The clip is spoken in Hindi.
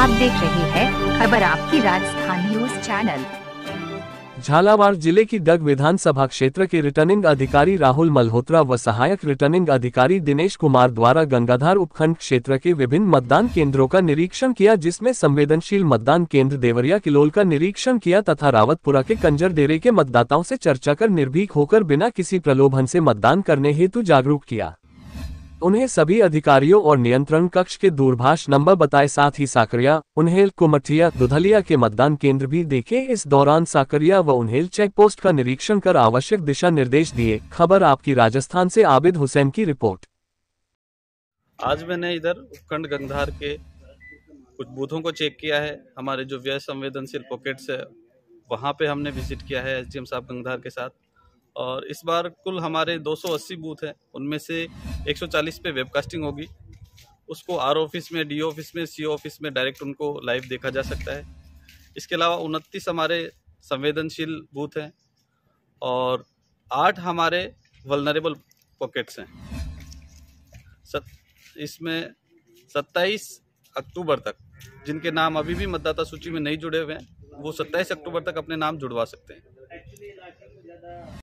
आप देख रहे हैं खबर आपकी राजस्थान न्यूज चैनल झालावाड़ जिले की डग विधानसभा क्षेत्र के रिटर्निंग अधिकारी राहुल मल्होत्रा व सहायक रिटर्निंग अधिकारी दिनेश कुमार द्वारा गंगाधार उपखंड क्षेत्र के विभिन्न मतदान केंद्रों का निरीक्षण किया जिसमें संवेदनशील मतदान केंद्र देवरिया किलोल का निरीक्षण किया तथा रावतपुरा के कंजर डेरे के मतदाताओं ऐसी चर्चा कर निर्भीक होकर बिना किसी प्रलोभन ऐसी मतदान करने हेतु जागरूक किया उन्हें सभी अधिकारियों और नियंत्रण कक्ष के दूरभाष नंबर बताए साथ ही साकरिया उन्हेल कुमठिया दुधलिया के मतदान केंद्र भी देखे इस दौरान साकरिया व उन्हेल चेक पोस्ट का निरीक्षण कर आवश्यक दिशा निर्देश दिए खबर आपकी राजस्थान से आबिद हुसैन की रिपोर्ट आज मैंने इधर उपखंड गंधार के कुछ बूथों को चेक किया है हमारे जो व्यय संवेदनशील पॉकेट्स है वहाँ पे हमने विजिट किया है एसडीएम साहब गंगधार के साथ और इस बार कुल हमारे 280 बूथ हैं उनमें से 140 पे वेबकास्टिंग होगी उसको आर ऑफिस में डी ऑफिस में सी ऑफिस में डायरेक्ट उनको लाइव देखा जा सकता है इसके अलावा उनतीस हमारे संवेदनशील बूथ हैं और आठ हमारे वलनरेबल पॉकेट्स हैं सत इसमें सत्ताईस अक्टूबर तक जिनके नाम अभी भी मतदाता सूची में नहीं जुड़े हुए हैं वो सत्ताईस अक्टूबर तक अपने नाम जुड़वा सकते हैं